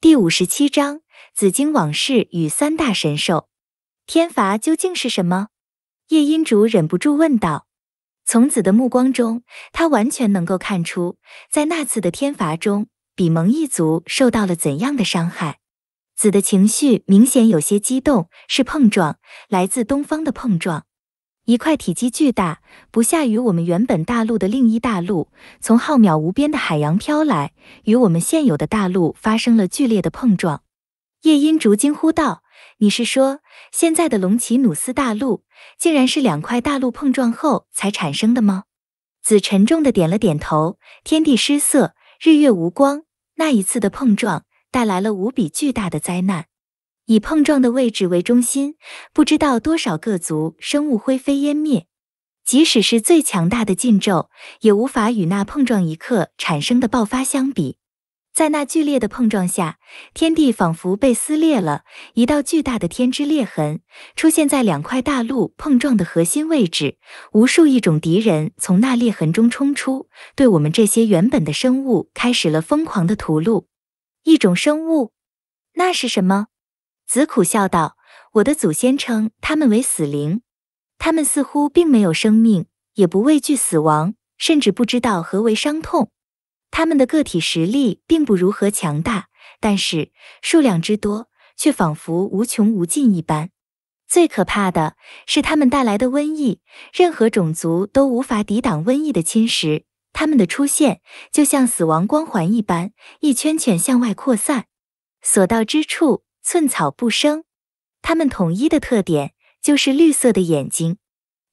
第五十七章：紫金往事与三大神兽。天罚究竟是什么？叶音竹忍不住问道。从子的目光中，他完全能够看出，在那次的天罚中，比蒙一族受到了怎样的伤害。子的情绪明显有些激动，是碰撞，来自东方的碰撞。一块体积巨大，不下于我们原本大陆的另一大陆，从浩渺无边的海洋飘来，与我们现有的大陆发生了剧烈的碰撞。夜音竹惊呼道：“你是说，现在的龙奇努斯大陆，竟然是两块大陆碰撞后才产生的吗？”子沉重的点了点头。天地失色，日月无光。那一次的碰撞带来了无比巨大的灾难。以碰撞的位置为中心，不知道多少各族生物灰飞烟灭。即使是最强大的禁咒，也无法与那碰撞一刻产生的爆发相比。在那剧烈的碰撞下，天地仿佛被撕裂了，一道巨大的天之裂痕出现在两块大陆碰撞的核心位置。无数一种敌人从那裂痕中冲出，对我们这些原本的生物开始了疯狂的屠戮。一种生物，那是什么？子苦笑道：“我的祖先称他们为死灵，他们似乎并没有生命，也不畏惧死亡，甚至不知道何为伤痛。他们的个体实力并不如何强大，但是数量之多却仿佛无穷无尽一般。最可怕的是他们带来的瘟疫，任何种族都无法抵挡瘟疫的侵蚀。他们的出现就像死亡光环一般，一圈圈向外扩散，所到之处。”寸草不生，它们统一的特点就是绿色的眼睛。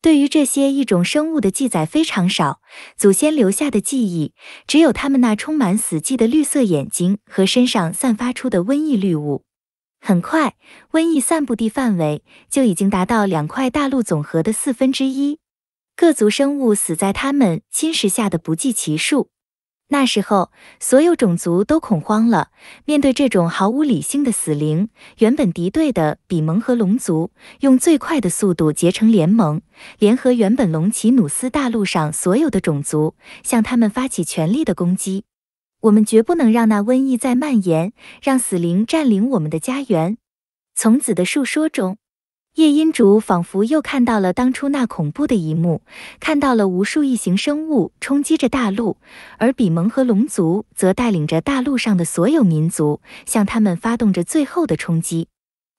对于这些一种生物的记载非常少，祖先留下的记忆只有它们那充满死寂的绿色眼睛和身上散发出的瘟疫绿雾。很快，瘟疫散布地范围就已经达到两块大陆总和的四分之一，各族生物死在他们侵蚀下的不计其数。那时候，所有种族都恐慌了。面对这种毫无理性的死灵，原本敌对的比蒙和龙族用最快的速度结成联盟，联合原本龙骑努斯大陆上所有的种族，向他们发起全力的攻击。我们绝不能让那瘟疫再蔓延，让死灵占领我们的家园。从子的述说中。夜音竹仿佛又看到了当初那恐怖的一幕，看到了无数异形生物冲击着大陆，而比蒙和龙族则带领着大陆上的所有民族，向他们发动着最后的冲击。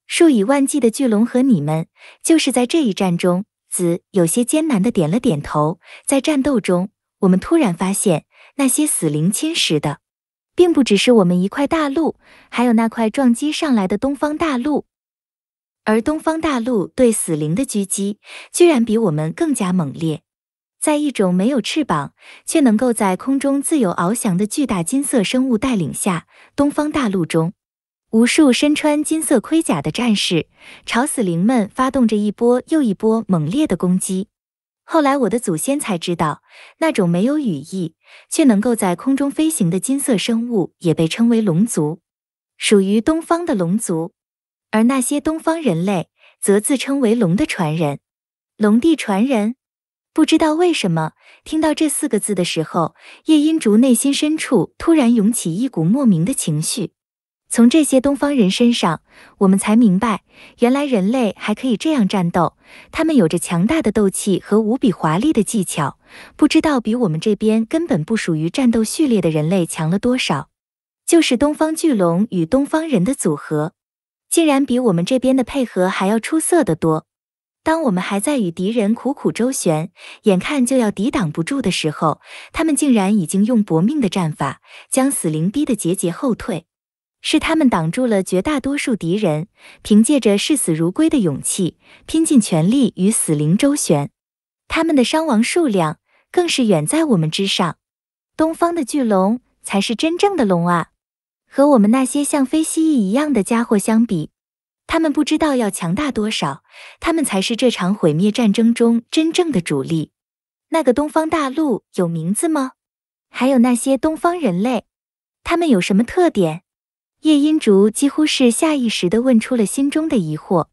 数以万计的巨龙和你们，就是在这一战中。子有些艰难的点了点头。在战斗中，我们突然发现，那些死灵侵蚀的，并不只是我们一块大陆，还有那块撞击上来的东方大陆。而东方大陆对死灵的狙击，居然比我们更加猛烈。在一种没有翅膀却能够在空中自由翱翔的巨大金色生物带领下，东方大陆中无数身穿金色盔甲的战士，朝死灵们发动着一波又一波猛烈的攻击。后来我的祖先才知道，那种没有羽翼却能够在空中飞行的金色生物，也被称为龙族，属于东方的龙族。而那些东方人类则自称为龙的传人，龙帝传人。不知道为什么，听到这四个字的时候，叶音竹内心深处突然涌起一股莫名的情绪。从这些东方人身上，我们才明白，原来人类还可以这样战斗。他们有着强大的斗气和无比华丽的技巧，不知道比我们这边根本不属于战斗序列的人类强了多少。就是东方巨龙与东方人的组合。竟然比我们这边的配合还要出色得多。当我们还在与敌人苦苦周旋，眼看就要抵挡不住的时候，他们竟然已经用搏命的战法，将死灵逼得节节后退。是他们挡住了绝大多数敌人，凭借着视死如归的勇气，拼尽全力与死灵周旋。他们的伤亡数量更是远在我们之上。东方的巨龙才是真正的龙啊！和我们那些像飞蜥蜴一样的家伙相比，他们不知道要强大多少。他们才是这场毁灭战争中真正的主力。那个东方大陆有名字吗？还有那些东方人类，他们有什么特点？夜音竹几乎是下意识地问出了心中的疑惑。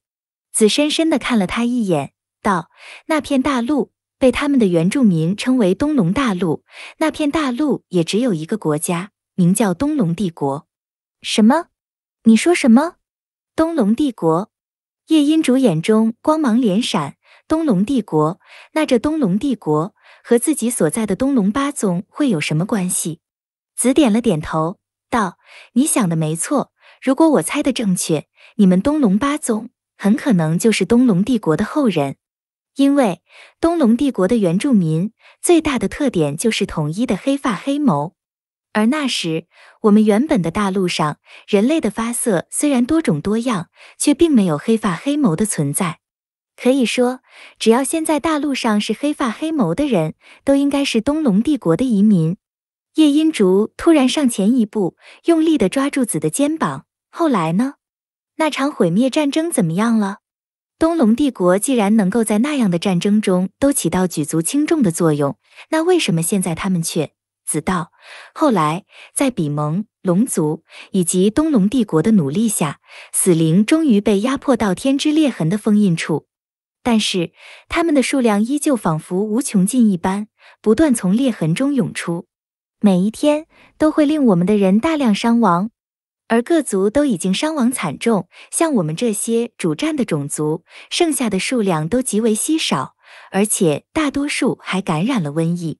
子深深地看了他一眼，道：“那片大陆被他们的原住民称为东龙大陆。那片大陆也只有一个国家。”名叫东龙帝国，什么？你说什么？东龙帝国？叶音竹眼中光芒连闪。东龙帝国，那这东龙帝国和自己所在的东龙八宗会有什么关系？子点了点头，道：“你想的没错，如果我猜的正确，你们东龙八宗很可能就是东龙帝国的后人，因为东龙帝国的原住民最大的特点就是统一的黑发黑眸。”而那时，我们原本的大陆上，人类的发色虽然多种多样，却并没有黑发黑眸的存在。可以说，只要现在大陆上是黑发黑眸的人，都应该是东龙帝国的移民。叶音竹突然上前一步，用力的抓住子的肩膀。后来呢？那场毁灭战争怎么样了？东龙帝国既然能够在那样的战争中都起到举足轻重的作用，那为什么现在他们却？子道，后来在比蒙、龙族以及东龙帝国的努力下，死灵终于被压迫到天之裂痕的封印处。但是，他们的数量依旧仿佛无穷尽一般，不断从裂痕中涌出。每一天都会令我们的人大量伤亡，而各族都已经伤亡惨重。像我们这些主战的种族，剩下的数量都极为稀少，而且大多数还感染了瘟疫。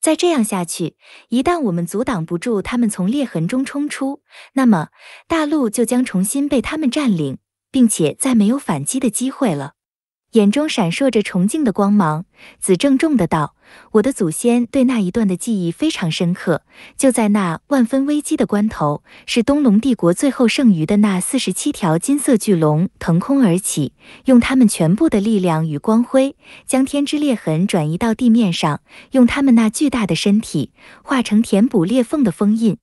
再这样下去，一旦我们阻挡不住他们从裂痕中冲出，那么大陆就将重新被他们占领，并且再没有反击的机会了。眼中闪烁着崇敬的光芒，子郑重的道。我的祖先对那一段的记忆非常深刻。就在那万分危机的关头，是东龙帝国最后剩余的那四十七条金色巨龙腾空而起，用他们全部的力量与光辉，将天之裂痕转移到地面上，用他们那巨大的身体化成填补裂缝的封印，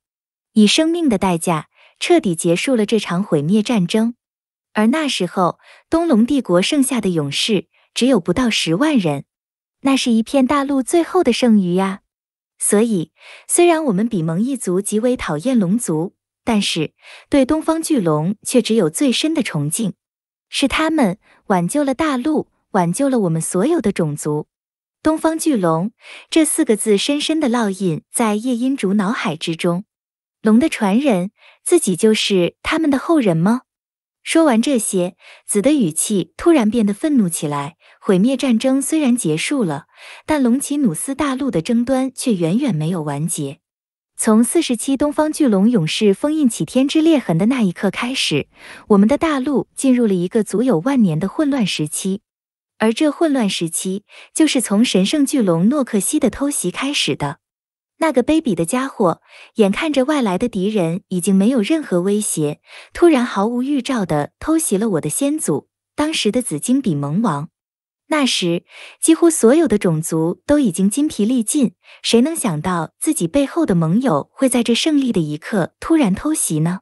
以生命的代价彻底结束了这场毁灭战争。而那时候，东龙帝国剩下的勇士只有不到十万人。那是一片大陆最后的剩余呀，所以虽然我们比蒙一族极为讨厌龙族，但是对东方巨龙却只有最深的崇敬。是他们挽救了大陆，挽救了我们所有的种族。东方巨龙这四个字深深的烙印在夜音竹脑海之中。龙的传人，自己就是他们的后人吗？说完这些，子的语气突然变得愤怒起来。毁灭战争虽然结束了，但隆骑努斯大陆的争端却远远没有完结。从四十七东方巨龙勇士封印起天之裂痕的那一刻开始，我们的大陆进入了一个足有万年的混乱时期。而这混乱时期，就是从神圣巨龙诺克西的偷袭开始的。那个卑鄙的家伙，眼看着外来的敌人已经没有任何威胁，突然毫无预兆的偷袭了我的先祖，当时的紫晶比蒙王。那时，几乎所有的种族都已经筋疲力尽。谁能想到自己背后的盟友会在这胜利的一刻突然偷袭呢？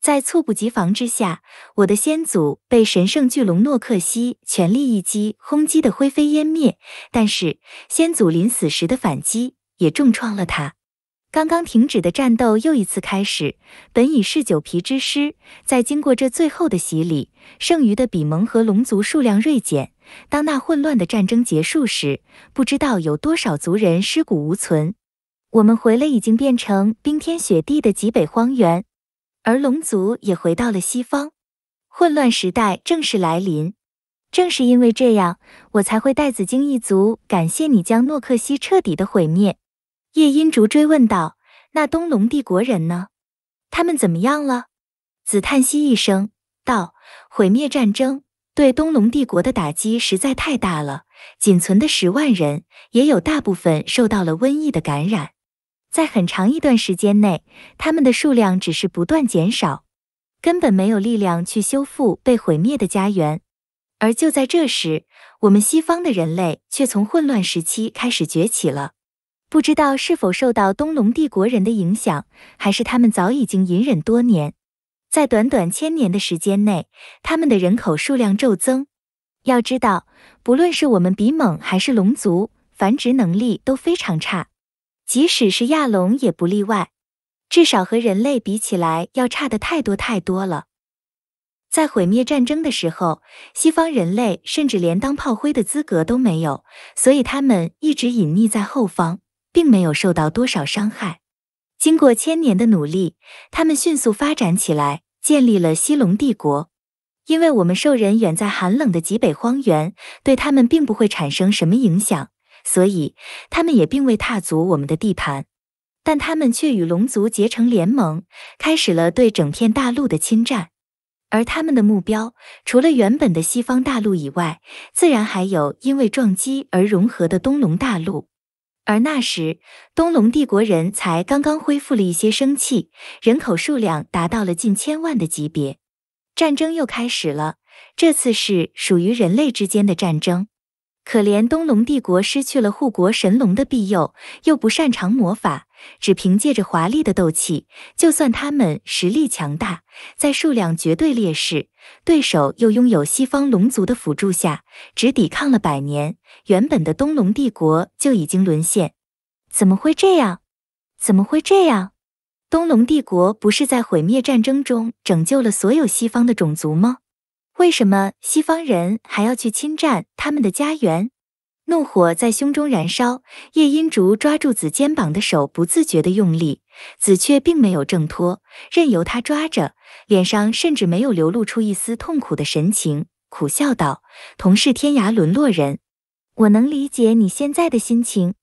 在猝不及防之下，我的先祖被神圣巨龙诺克西全力一击轰击的灰飞烟灭。但是，先祖临死时的反击也重创了他。刚刚停止的战斗又一次开始。本已是九皮之师，在经过这最后的洗礼，剩余的比蒙和龙族数量锐减。当那混乱的战争结束时，不知道有多少族人尸骨无存。我们回了已经变成冰天雪地的极北荒原，而龙族也回到了西方。混乱时代正式来临。正是因为这样，我才会带紫荆一族感谢你将诺克西彻底的毁灭。叶音竹追问道：“那东龙帝国人呢？他们怎么样了？”子叹息一声道：“毁灭战争对东龙帝国的打击实在太大了，仅存的十万人也有大部分受到了瘟疫的感染，在很长一段时间内，他们的数量只是不断减少，根本没有力量去修复被毁灭的家园。而就在这时，我们西方的人类却从混乱时期开始崛起了。”不知道是否受到东龙帝国人的影响，还是他们早已经隐忍多年，在短短千年的时间内，他们的人口数量骤增。要知道，不论是我们比猛还是龙族，繁殖能力都非常差，即使是亚龙也不例外，至少和人类比起来要差的太多太多了。在毁灭战争的时候，西方人类甚至连当炮灰的资格都没有，所以他们一直隐匿在后方。并没有受到多少伤害。经过千年的努力，他们迅速发展起来，建立了西龙帝国。因为我们兽人远在寒冷的极北荒原，对他们并不会产生什么影响，所以他们也并未踏足我们的地盘。但他们却与龙族结成联盟，开始了对整片大陆的侵占。而他们的目标，除了原本的西方大陆以外，自然还有因为撞击而融合的东龙大陆。而那时，东龙帝国人才刚刚恢复了一些生气，人口数量达到了近千万的级别。战争又开始了，这次是属于人类之间的战争。可怜东龙帝国失去了护国神龙的庇佑，又不擅长魔法，只凭借着华丽的斗气，就算他们实力强大，在数量绝对劣势，对手又拥有西方龙族的辅助下，只抵抗了百年。原本的东龙帝国就已经沦陷，怎么会这样？怎么会这样？东龙帝国不是在毁灭战争中拯救了所有西方的种族吗？为什么西方人还要去侵占他们的家园？怒火在胸中燃烧，夜音竹抓住紫肩膀的手不自觉地用力，紫却并没有挣脱，任由他抓着，脸上甚至没有流露出一丝痛苦的神情，苦笑道：“同是天涯沦落人。”我能理解你现在的心情，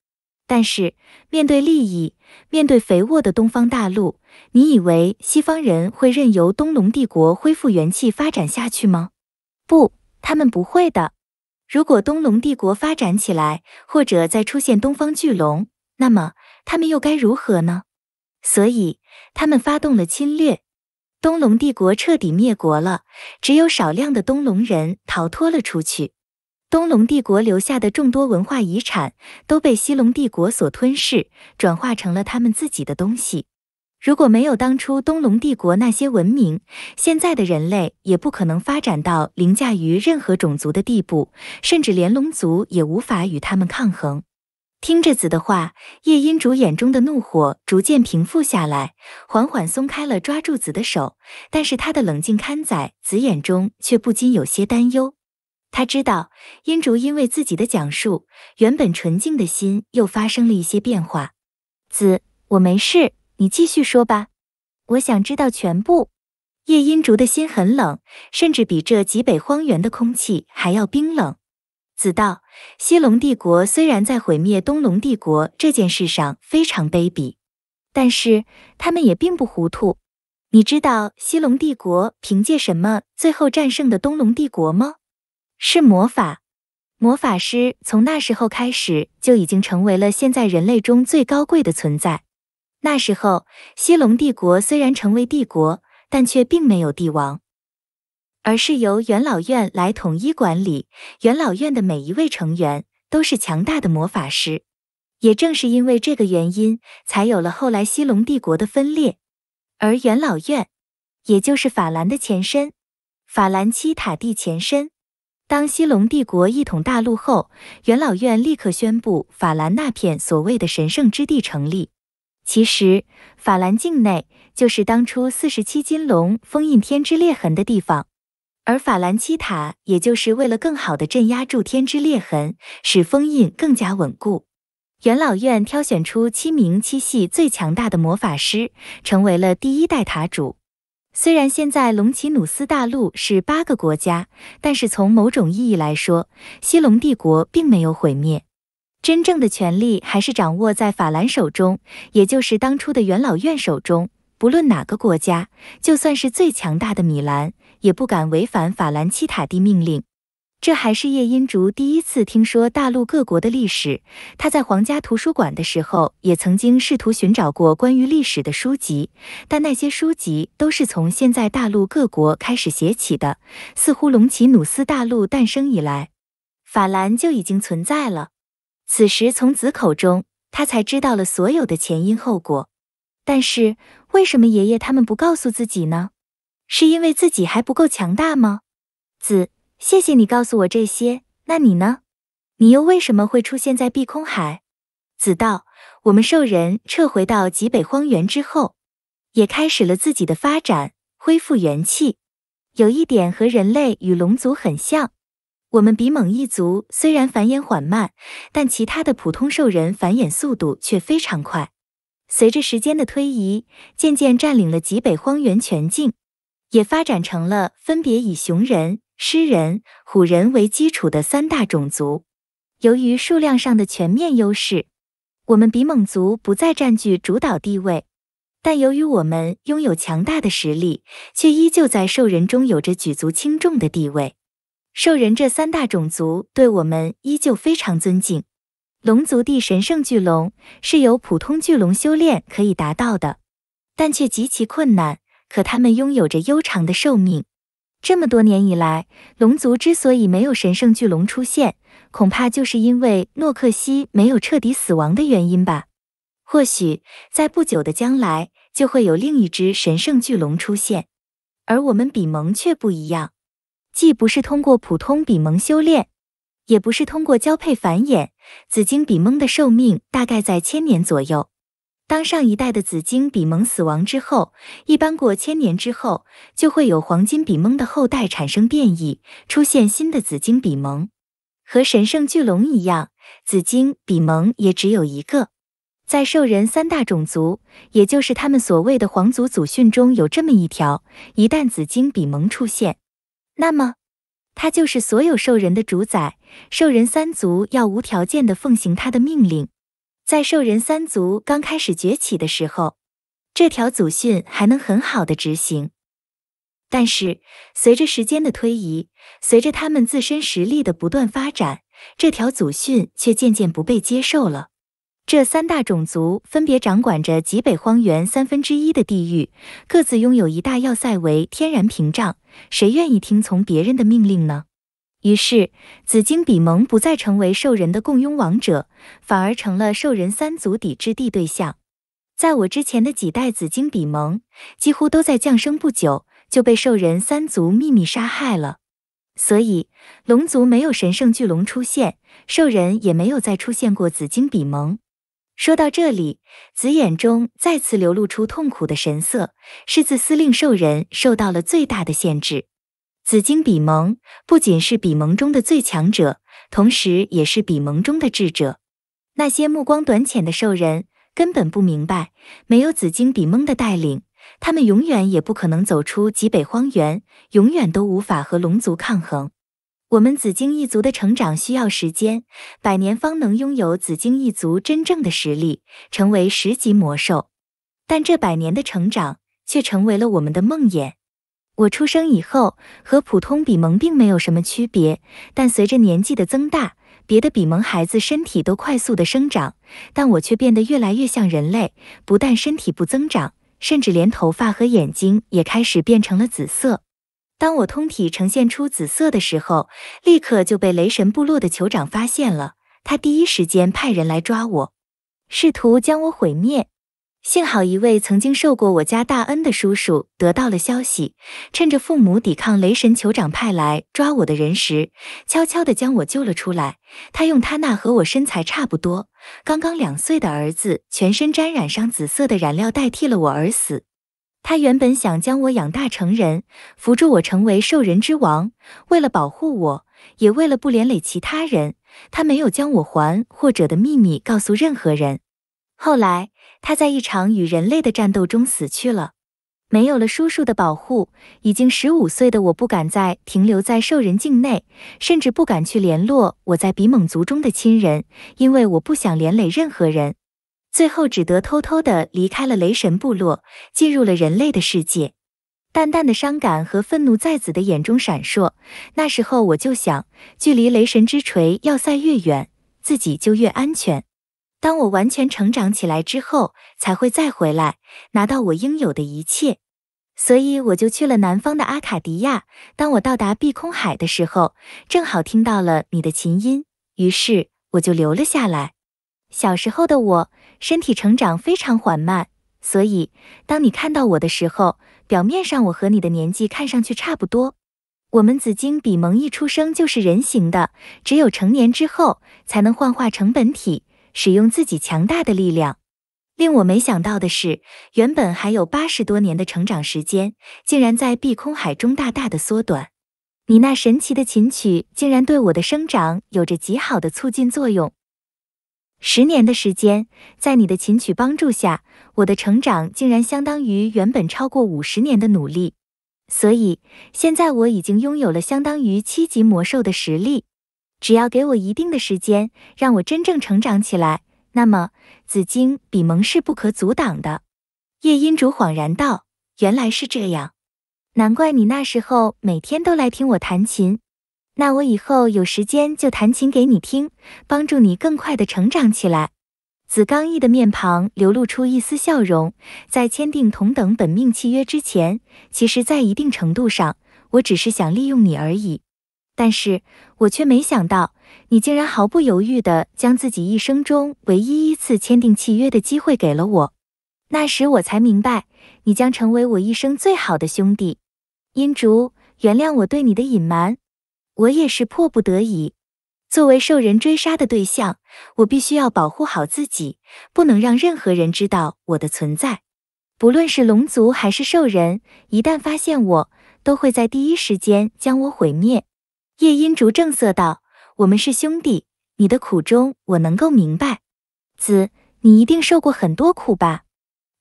但是面对利益，面对肥沃的东方大陆，你以为西方人会任由东龙帝国恢复元气发展下去吗？不，他们不会的。如果东龙帝国发展起来，或者再出现东方巨龙，那么他们又该如何呢？所以，他们发动了侵略，东龙帝国彻底灭国了，只有少量的东龙人逃脱了出去。东龙帝国留下的众多文化遗产都被西龙帝国所吞噬，转化成了他们自己的东西。如果没有当初东龙帝国那些文明，现在的人类也不可能发展到凌驾于任何种族的地步，甚至连龙族也无法与他们抗衡。听着子的话，夜音竹眼中的怒火逐渐平复下来，缓缓松开了抓住子的手。但是他的冷静，看在子眼中却不禁有些担忧。他知道，殷竹因为自己的讲述，原本纯净的心又发生了一些变化。子，我没事，你继续说吧。我想知道全部。叶殷竹的心很冷，甚至比这极北荒原的空气还要冰冷。子道，西龙帝国虽然在毁灭东龙帝国这件事上非常卑鄙，但是他们也并不糊涂。你知道西龙帝国凭借什么最后战胜的东龙帝国吗？是魔法，魔法师从那时候开始就已经成为了现在人类中最高贵的存在。那时候，西龙帝国虽然成为帝国，但却并没有帝王，而是由元老院来统一管理。元老院的每一位成员都是强大的魔法师，也正是因为这个原因，才有了后来西龙帝国的分裂。而元老院，也就是法兰的前身，法兰西塔地前身。当西龙帝国一统大陆后，元老院立刻宣布法兰那片所谓的神圣之地成立。其实，法兰境内就是当初四十七金龙封印天之裂痕的地方，而法兰七塔也就是为了更好的镇压住天之裂痕，使封印更加稳固。元老院挑选出七名七系最强大的魔法师，成为了第一代塔主。虽然现在隆奇努斯大陆是八个国家，但是从某种意义来说，西隆帝国并没有毁灭，真正的权力还是掌握在法兰手中，也就是当初的元老院手中。不论哪个国家，就算是最强大的米兰，也不敢违反法兰西塔蒂命令。这还是叶音竹第一次听说大陆各国的历史。他在皇家图书馆的时候，也曾经试图寻找过关于历史的书籍，但那些书籍都是从现在大陆各国开始写起的。似乎隆奇努斯大陆诞生以来，法兰就已经存在了。此时从子口中，他才知道了所有的前因后果。但是为什么爷爷他们不告诉自己呢？是因为自己还不够强大吗？子。谢谢你告诉我这些。那你呢？你又为什么会出现在碧空海？子道，我们兽人撤回到极北荒原之后，也开始了自己的发展，恢复元气。有一点和人类与龙族很像。我们比蒙一族虽然繁衍缓慢，但其他的普通兽人繁衍速度却非常快。随着时间的推移，渐渐占领了极北荒原全境，也发展成了分别以熊人。狮人、虎人为基础的三大种族，由于数量上的全面优势，我们比蒙族不再占据主导地位。但由于我们拥有强大的实力，却依旧在兽人中有着举足轻重的地位。兽人这三大种族对我们依旧非常尊敬。龙族地神圣巨龙是由普通巨龙修炼可以达到的，但却极其困难。可他们拥有着悠长的寿命。这么多年以来，龙族之所以没有神圣巨龙出现，恐怕就是因为诺克西没有彻底死亡的原因吧。或许在不久的将来，就会有另一只神圣巨龙出现。而我们比蒙却不一样，既不是通过普通比蒙修炼，也不是通过交配繁衍。紫晶比蒙的寿命大概在千年左右。当上一代的紫晶比蒙死亡之后，一般过千年之后，就会有黄金比蒙的后代产生变异，出现新的紫晶比蒙。和神圣巨龙一样，紫晶比蒙也只有一个。在兽人三大种族，也就是他们所谓的皇族祖训中有这么一条：一旦紫晶比蒙出现，那么他就是所有兽人的主宰，兽人三族要无条件的奉行他的命令。在兽人三族刚开始崛起的时候，这条祖训还能很好的执行。但是，随着时间的推移，随着他们自身实力的不断发展，这条祖训却渐渐不被接受了。这三大种族分别掌管着极北荒原三分之一的地域，各自拥有一大要塞为天然屏障，谁愿意听从别人的命令呢？于是，紫晶比蒙不再成为兽人的共拥王者，反而成了兽人三族抵制地对象。在我之前的几代紫晶比蒙，几乎都在降生不久就被兽人三族秘密杀害了。所以，龙族没有神圣巨龙出现，兽人也没有再出现过紫晶比蒙。说到这里，紫眼中再次流露出痛苦的神色，是自司令兽人受到了最大的限制。紫晶比蒙不仅是比蒙中的最强者，同时也是比蒙中的智者。那些目光短浅的兽人根本不明白，没有紫晶比蒙的带领，他们永远也不可能走出极北荒原，永远都无法和龙族抗衡。我们紫晶一族的成长需要时间，百年方能拥有紫晶一族真正的实力，成为十级魔兽。但这百年的成长却成为了我们的梦魇。我出生以后和普通比蒙并没有什么区别，但随着年纪的增大，别的比蒙孩子身体都快速的生长，但我却变得越来越像人类。不但身体不增长，甚至连头发和眼睛也开始变成了紫色。当我通体呈现出紫色的时候，立刻就被雷神部落的酋长发现了，他第一时间派人来抓我，试图将我毁灭。幸好一位曾经受过我家大恩的叔叔得到了消息，趁着父母抵抗雷神酋长派来抓我的人时，悄悄地将我救了出来。他用他那和我身材差不多、刚刚两岁的儿子，全身沾染上紫色的染料代替了我而死。他原本想将我养大成人，扶助我成为兽人之王。为了保护我，也为了不连累其他人，他没有将我还或者的秘密告诉任何人。后来，他在一场与人类的战斗中死去了。没有了叔叔的保护，已经十五岁的我，不敢再停留在兽人境内，甚至不敢去联络我在比蒙族中的亲人，因为我不想连累任何人。最后，只得偷偷地离开了雷神部落，进入了人类的世界。淡淡的伤感和愤怒在子的眼中闪烁。那时候，我就想，距离雷神之锤要塞越远，自己就越安全。当我完全成长起来之后，才会再回来拿到我应有的一切。所以我就去了南方的阿卡迪亚。当我到达碧空海的时候，正好听到了你的琴音，于是我就留了下来。小时候的我，身体成长非常缓慢，所以当你看到我的时候，表面上我和你的年纪看上去差不多。我们紫晶比蒙一出生就是人形的，只有成年之后才能幻化成本体。使用自己强大的力量，令我没想到的是，原本还有八十多年的成长时间，竟然在碧空海中大大的缩短。你那神奇的琴曲，竟然对我的生长有着极好的促进作用。十年的时间，在你的琴曲帮助下，我的成长竟然相当于原本超过五十年的努力。所以现在我已经拥有了相当于七级魔兽的实力。只要给我一定的时间，让我真正成长起来，那么紫晶比蒙是不可阻挡的。叶音竹恍然道：“原来是这样，难怪你那时候每天都来听我弹琴。那我以后有时间就弹琴给你听，帮助你更快的成长起来。”紫刚毅的面庞流露出一丝笑容，在签订同等本命契约之前，其实在一定程度上，我只是想利用你而已。但是我却没想到，你竟然毫不犹豫地将自己一生中唯一一次签订契约的机会给了我。那时我才明白，你将成为我一生最好的兄弟。阴竹，原谅我对你的隐瞒，我也是迫不得已。作为兽人追杀的对象，我必须要保护好自己，不能让任何人知道我的存在。不论是龙族还是兽人，一旦发现我，都会在第一时间将我毁灭。叶音竹正色道：“我们是兄弟，你的苦衷我能够明白。子，你一定受过很多苦吧？”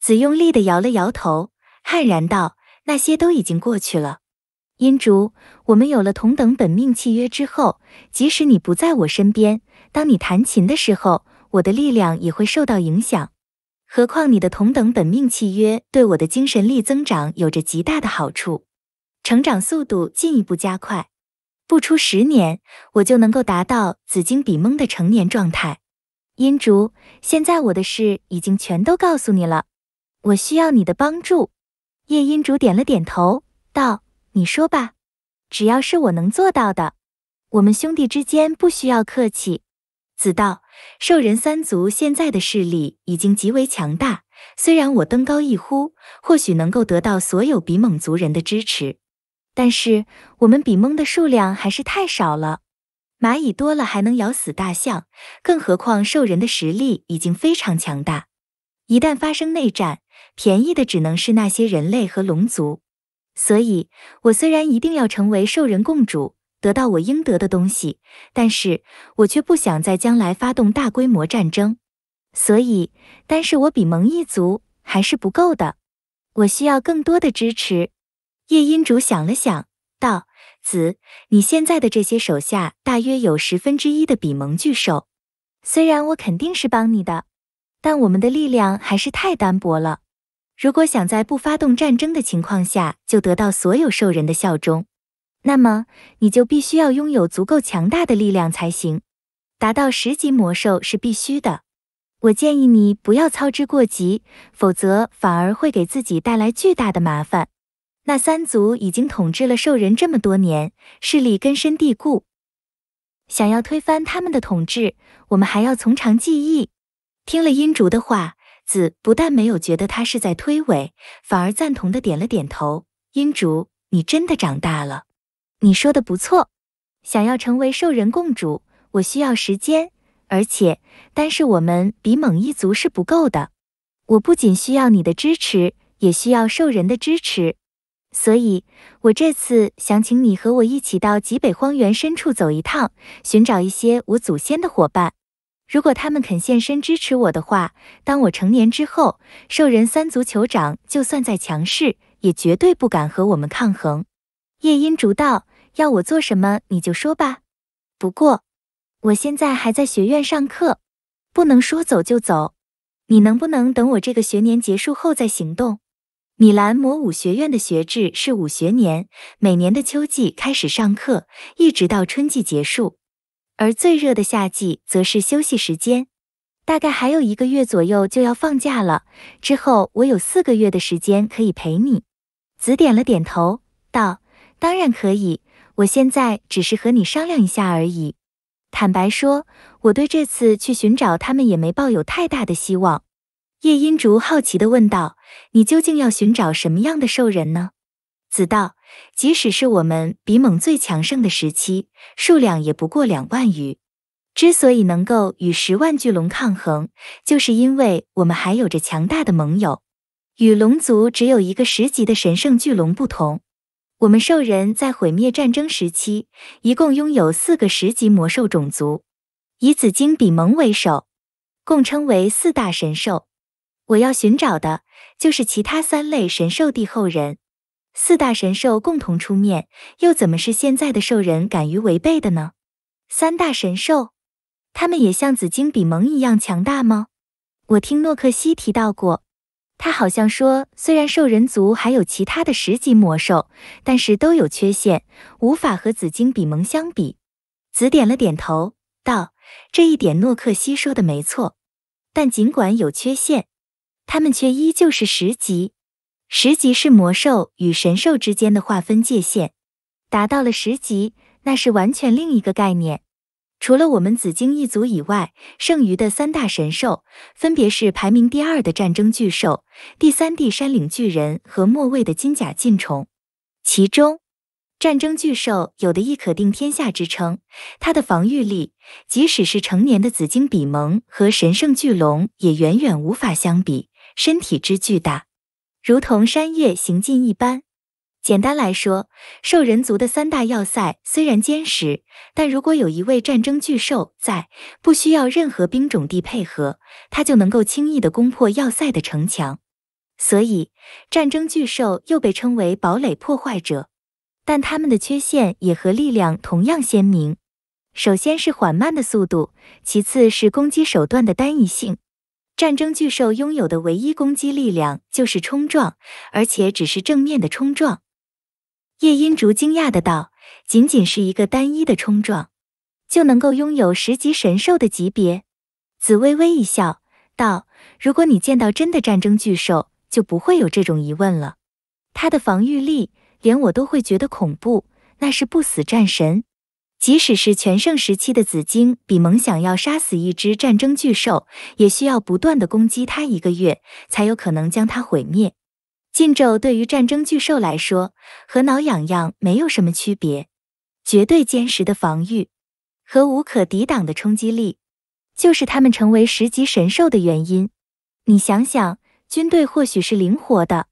子用力地摇了摇头，悍然道：“那些都已经过去了。”音竹，我们有了同等本命契约之后，即使你不在我身边，当你弹琴的时候，我的力量也会受到影响。何况你的同等本命契约对我的精神力增长有着极大的好处，成长速度进一步加快。不出十年，我就能够达到紫晶比蒙的成年状态。阴竹，现在我的事已经全都告诉你了，我需要你的帮助。叶阴竹点了点头，道：“你说吧，只要是我能做到的，我们兄弟之间不需要客气。”子道兽人三族现在的势力已经极为强大，虽然我登高一呼，或许能够得到所有比蒙族人的支持。但是我们比蒙的数量还是太少了，蚂蚁多了还能咬死大象，更何况兽人的实力已经非常强大，一旦发生内战，便宜的只能是那些人类和龙族。所以，我虽然一定要成为兽人共主，得到我应得的东西，但是我却不想在将来发动大规模战争。所以，单是我比蒙一族还是不够的，我需要更多的支持。叶音主想了想，道：“子，你现在的这些手下大约有十分之一的比蒙巨兽。虽然我肯定是帮你的，但我们的力量还是太单薄了。如果想在不发动战争的情况下就得到所有兽人的效忠，那么你就必须要拥有足够强大的力量才行。达到十级魔兽是必须的。我建议你不要操之过急，否则反而会给自己带来巨大的麻烦。”那三族已经统治了兽人这么多年，势力根深蒂固，想要推翻他们的统治，我们还要从长计议。听了阴烛的话，子不但没有觉得他是在推诿，反而赞同的点了点头。阴烛，你真的长大了，你说的不错。想要成为兽人共主，我需要时间，而且单是我们比猛一族是不够的。我不仅需要你的支持，也需要兽人的支持。所以，我这次想请你和我一起到极北荒原深处走一趟，寻找一些我祖先的伙伴。如果他们肯现身支持我的话，当我成年之后，兽人三族酋长就算再强势，也绝对不敢和我们抗衡。夜音竹道，要我做什么你就说吧。不过，我现在还在学院上课，不能说走就走。你能不能等我这个学年结束后再行动？米兰魔武学院的学制是五学年，每年的秋季开始上课，一直到春季结束。而最热的夏季则是休息时间，大概还有一个月左右就要放假了。之后我有四个月的时间可以陪你。子点了点头，道：“当然可以，我现在只是和你商量一下而已。”坦白说，我对这次去寻找他们也没抱有太大的希望。叶音竹好奇地问道。你究竟要寻找什么样的兽人呢？子道，即使是我们比蒙最强盛的时期，数量也不过两万余。之所以能够与十万巨龙抗衡，就是因为我们还有着强大的盟友。与龙族只有一个十级的神圣巨龙不同，我们兽人在毁灭战争时期一共拥有四个十级魔兽种族，以紫晶比蒙为首，共称为四大神兽。我要寻找的。就是其他三类神兽帝后人，四大神兽共同出面，又怎么是现在的兽人敢于违背的呢？三大神兽，他们也像紫晶比蒙一样强大吗？我听诺克西提到过，他好像说，虽然兽人族还有其他的十级魔兽，但是都有缺陷，无法和紫晶比蒙相比。紫点了点头，道：“这一点诺克西说的没错，但尽管有缺陷。”他们却依旧是十级，十级是魔兽与神兽之间的划分界限。达到了十级，那是完全另一个概念。除了我们紫晶一族以外，剩余的三大神兽分别是排名第二的战争巨兽、第三地山岭巨人和末位的金甲禁虫。其中，战争巨兽有的一可定天下之称，它的防御力，即使是成年的紫晶比蒙和神圣巨龙，也远远无法相比。身体之巨大，如同山岳行进一般。简单来说，兽人族的三大要塞虽然坚实，但如果有一位战争巨兽在，不需要任何兵种地配合，它就能够轻易地攻破要塞的城墙。所以，战争巨兽又被称为堡垒破坏者。但他们的缺陷也和力量同样鲜明：首先是缓慢的速度，其次是攻击手段的单一性。战争巨兽拥有的唯一攻击力量就是冲撞，而且只是正面的冲撞。叶音竹惊讶的道：“仅仅是一个单一的冲撞，就能够拥有十级神兽的级别？”紫薇微一笑，道：“如果你见到真的战争巨兽，就不会有这种疑问了。它的防御力，连我都会觉得恐怖，那是不死战神。”即使是全盛时期的紫晶比蒙，想要杀死一只战争巨兽，也需要不断的攻击它一个月，才有可能将它毁灭。禁咒对于战争巨兽来说，和挠痒痒没有什么区别，绝对坚实的防御和无可抵挡的冲击力，就是他们成为十级神兽的原因。你想想，军队或许是灵活的。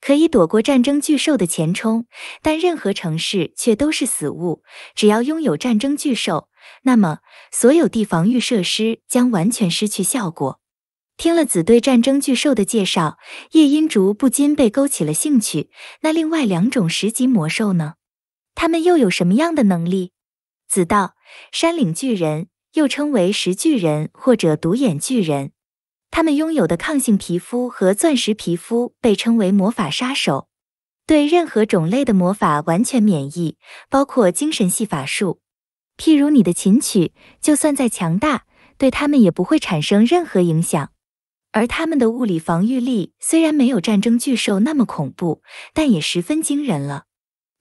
可以躲过战争巨兽的前冲，但任何城市却都是死物。只要拥有战争巨兽，那么所有地防御设施将完全失去效果。听了子对战争巨兽的介绍，叶音竹不禁被勾起了兴趣。那另外两种十级魔兽呢？他们又有什么样的能力？子道：山岭巨人，又称为石巨人或者独眼巨人。他们拥有的抗性皮肤和钻石皮肤被称为魔法杀手，对任何种类的魔法完全免疫，包括精神系法术，譬如你的琴曲，就算再强大，对他们也不会产生任何影响。而他们的物理防御力虽然没有战争巨兽那么恐怖，但也十分惊人了。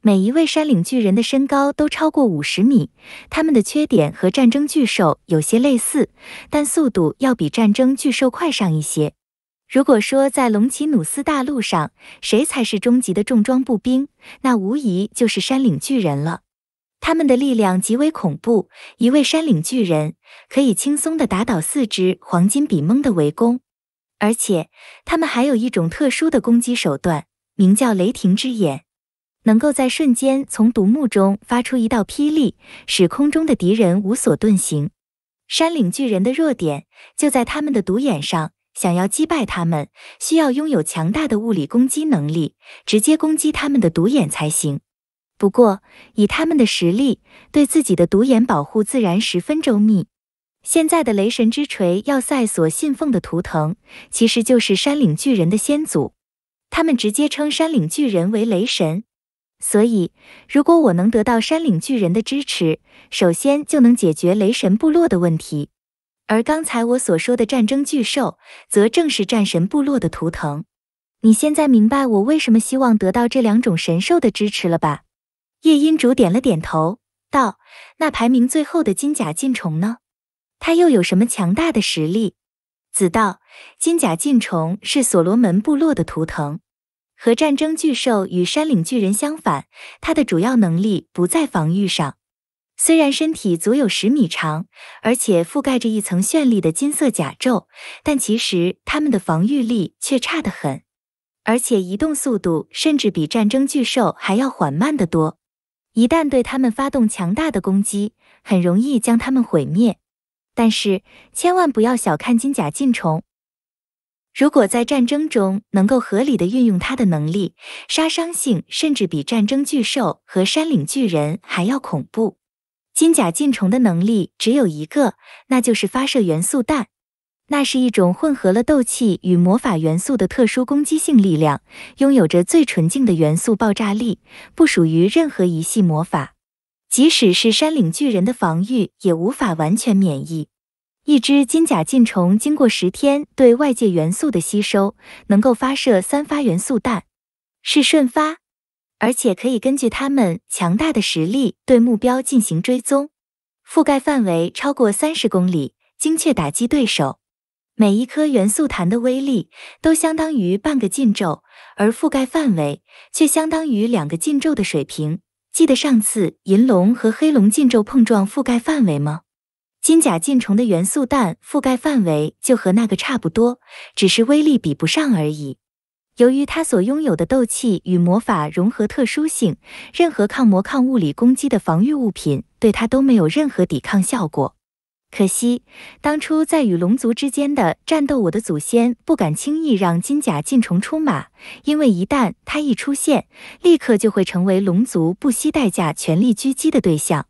每一位山岭巨人的身高都超过五十米，他们的缺点和战争巨兽有些类似，但速度要比战争巨兽快上一些。如果说在龙奇努斯大陆上谁才是终极的重装步兵，那无疑就是山岭巨人了。他们的力量极为恐怖，一位山岭巨人可以轻松地打倒四只黄金比蒙的围攻，而且他们还有一种特殊的攻击手段，名叫雷霆之眼。能够在瞬间从独木中发出一道霹雳，使空中的敌人无所遁形。山岭巨人的弱点就在他们的独眼上，想要击败他们，需要拥有强大的物理攻击能力，直接攻击他们的独眼才行。不过，以他们的实力，对自己的独眼保护自然十分周密。现在的雷神之锤要塞所信奉的图腾，其实就是山岭巨人的先祖，他们直接称山岭巨人为雷神。所以，如果我能得到山岭巨人的支持，首先就能解决雷神部落的问题。而刚才我所说的战争巨兽，则正是战神部落的图腾。你现在明白我为什么希望得到这两种神兽的支持了吧？夜音主点了点头，道：“那排名最后的金甲禁虫呢？它又有什么强大的实力？”子道：“金甲禁虫是所罗门部落的图腾。”和战争巨兽与山岭巨人相反，它的主要能力不在防御上。虽然身体足有十米长，而且覆盖着一层绚丽的金色甲胄，但其实它们的防御力却差得很。而且移动速度甚至比战争巨兽还要缓慢得多。一旦对它们发动强大的攻击，很容易将它们毁灭。但是千万不要小看金甲劲虫。如果在战争中能够合理地运用它的能力，杀伤性甚至比战争巨兽和山岭巨人还要恐怖。金甲劲虫的能力只有一个，那就是发射元素弹。那是一种混合了斗气与魔法元素的特殊攻击性力量，拥有着最纯净的元素爆炸力，不属于任何一系魔法，即使是山岭巨人的防御也无法完全免疫。一只金甲烬虫经过十天对外界元素的吸收，能够发射三发元素弹，是瞬发，而且可以根据它们强大的实力对目标进行追踪，覆盖范围超过三十公里，精确打击对手。每一颗元素弹的威力都相当于半个禁咒，而覆盖范围却相当于两个禁咒的水平。记得上次银龙和黑龙禁咒碰撞覆盖范围吗？金甲劲虫的元素弹覆盖范围就和那个差不多，只是威力比不上而已。由于它所拥有的斗气与魔法融合特殊性，任何抗魔抗物理攻击的防御物品对它都没有任何抵抗效果。可惜，当初在与龙族之间的战斗，我的祖先不敢轻易让金甲劲虫出马，因为一旦它一出现，立刻就会成为龙族不惜代价全力狙击的对象。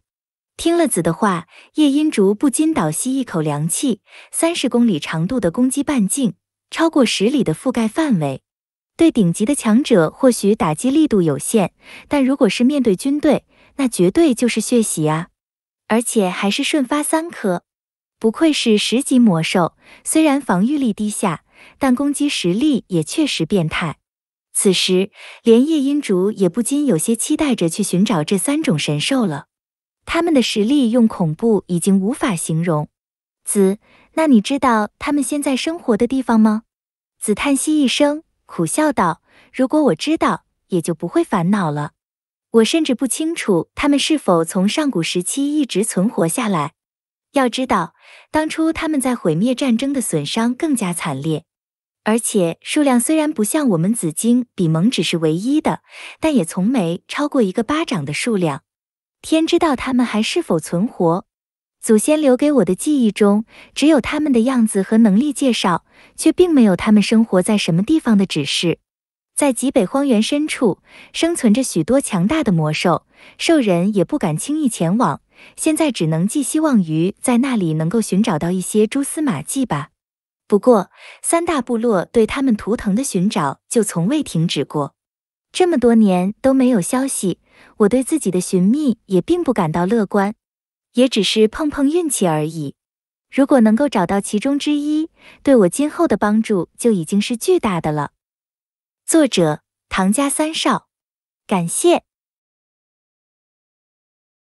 听了子的话，叶音竹不禁倒吸一口凉气。三十公里长度的攻击半径，超过十里的覆盖范围，对顶级的强者或许打击力度有限，但如果是面对军队，那绝对就是血洗啊！而且还是瞬发三颗。不愧是十级魔兽，虽然防御力低下，但攻击实力也确实变态。此时，连夜音竹也不禁有些期待着去寻找这三种神兽了。他们的实力用恐怖已经无法形容。子，那你知道他们现在生活的地方吗？子叹息一声，苦笑道：“如果我知道，也就不会烦恼了。我甚至不清楚他们是否从上古时期一直存活下来。要知道，当初他们在毁灭战争的损伤更加惨烈，而且数量虽然不像我们紫晶比蒙只是唯一的，但也从没超过一个巴掌的数量。”天知道他们还是否存活。祖先留给我的记忆中，只有他们的样子和能力介绍，却并没有他们生活在什么地方的指示。在极北荒原深处，生存着许多强大的魔兽，兽人也不敢轻易前往。现在只能寄希望于在那里能够寻找到一些蛛丝马迹吧。不过，三大部落对他们图腾的寻找就从未停止过，这么多年都没有消息。我对自己的寻觅也并不感到乐观，也只是碰碰运气而已。如果能够找到其中之一，对我今后的帮助就已经是巨大的了。作者：唐家三少，感谢。